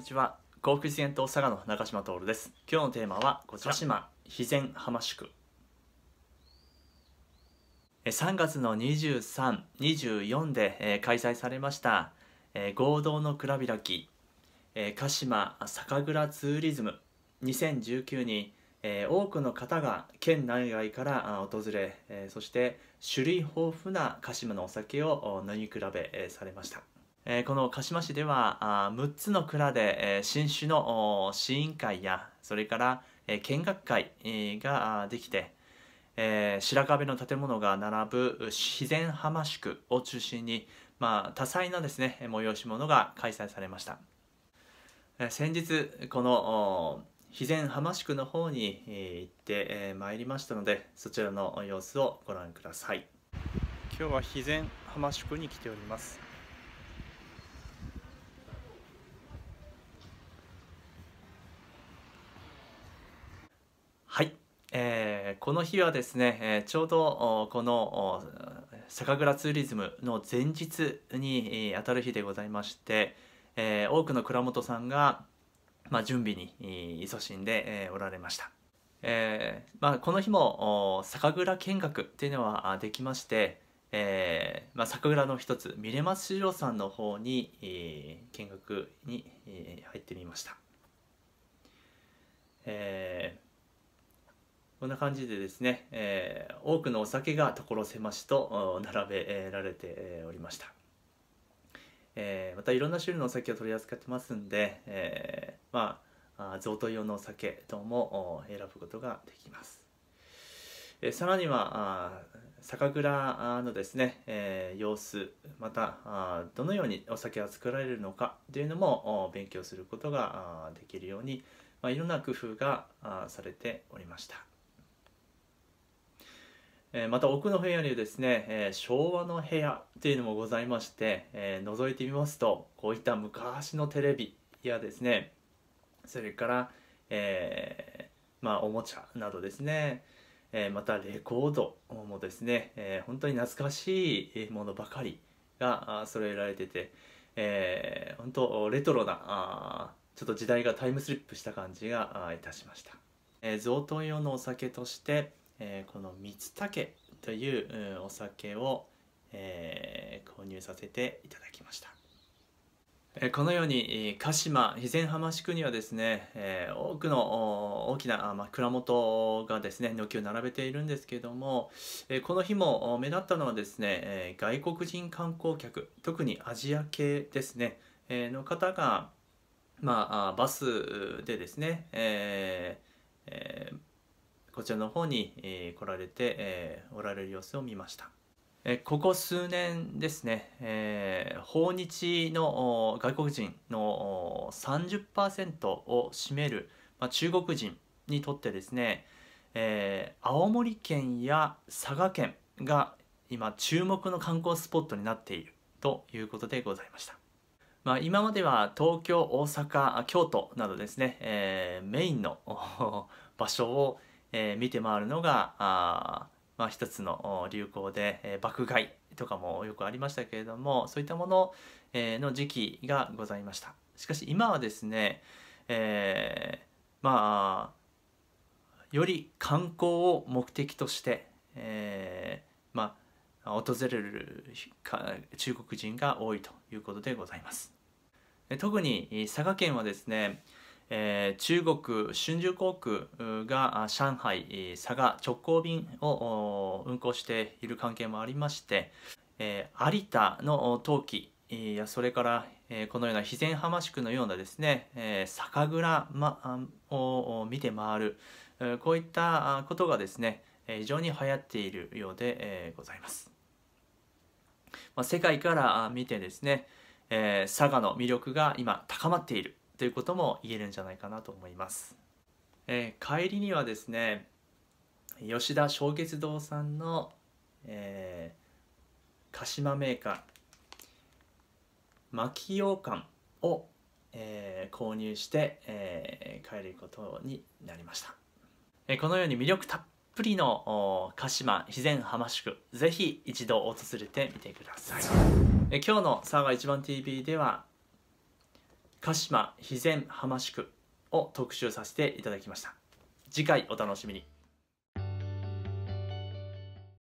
にちは幸福実現党佐賀の中島徹です今日のテーマはこちら島肥前浜宿3月の2324で開催されました合同の蔵開き鹿島酒蔵ツーリズム2019に多くの方が県内外から訪れそして種類豊富な鹿島のお酒を飲み比べされましたえー、この鹿島市ではあ6つの蔵で、えー、新種の試飲会やそれから、えー、見学会、えー、ができて、えー、白壁の建物が並ぶ自然浜宿を中心に、まあ、多彩なですね催し物が開催されました、えー、先日この肥前浜宿の方に、えー、行ってまい、えー、参りましたのでそちらの様子をご覧ください今日は肥前浜宿に来ておりますえー、この日はですね、えちょうどこの酒蔵ツーリズムの前日にあたる日でございまして、えー、多くの蔵元さんが、まあ、準備に勤しんで、おられました、えーまあ、この日も酒蔵見学っていうのはできまして、えーまあ、酒蔵の一つミレマス市場さんの方に、見学に、入ってみました、えーこんな感じでですね、えー、多くのお酒が所狭しと並べられておりました。えー、またいろんな種類のお酒を取り扱ってますんで、えー、まあ贈答用のお酒等も選ぶことができます。えさらには酒蔵のですね、えー、様子またあどのようにお酒が作られるのかというのも勉強することができるように、まあ、いろんな工夫がされておりました。えまた奥の部屋にですね、え昭和の部屋というのもございまして、えー、覗いてみますとこういった昔のテレビやですねそれから、えー、まあ、おもちゃなどですね、えー、またレコードもですね、えー、本当に懐かしいものばかりが揃えられてて、えー、本当レトロなちょっと時代がタイムスリップした感じがいたしました、え贈答用のお酒としてえー、この三つ竹という、うん、お酒を、えー、購入させていただきました。えこのように鹿島肥前浜地区にはですね、えー、多くの大きな、まあ、蔵元がですね軒を並べているんですけども、えー、この日も目立ったのはですね、えー、外国人観光客特にアジア系ですね、えの方が、まあ、バスでですね、えーこちらの方に、え来られて、えおられる様子を見ました。えここ数年ですね、えー、訪日の外国人の30%を占める、まあ、中国人にとってですね、えー、青森県や佐賀県が今注目の観光スポットになっているということでございました、まあ、今までは東京大阪京都などですね、えー、メインの 場所をえー、見て回るのがあ、まあ、一つの流行で、えー、爆買いとかもよくありましたけれどもそういったもの、えー、の時期がございましたしかし今はですね、えまあより観光を目的として、えまあ、訪れる中国人が多いということでございます特に佐賀県はですねえー、中国春秋航空が上海佐賀直行便を運航している関係もありまして、えー、有田の陶器やそれからこのような肥前浜宿のようなですね、えー、酒蔵、ま、を見て回るこういったことがですね非常に流行っているようでございます。まあ、世界から見てですね、えー、佐賀の魅力が今高まっているということも言えるんじゃないかなと思います。えー、帰りにはですね吉田松月堂さんの、えー、鹿島メーカー巻き羊羹を、えー、購入して、えー、帰ることになりました、えこのように魅力たっぷりの鹿島肥前浜宿ぜひ一度訪れてみてください、え今日の「佐賀一番 TV」では鹿島肥前浜宿を特集させていただきました次回お楽しみに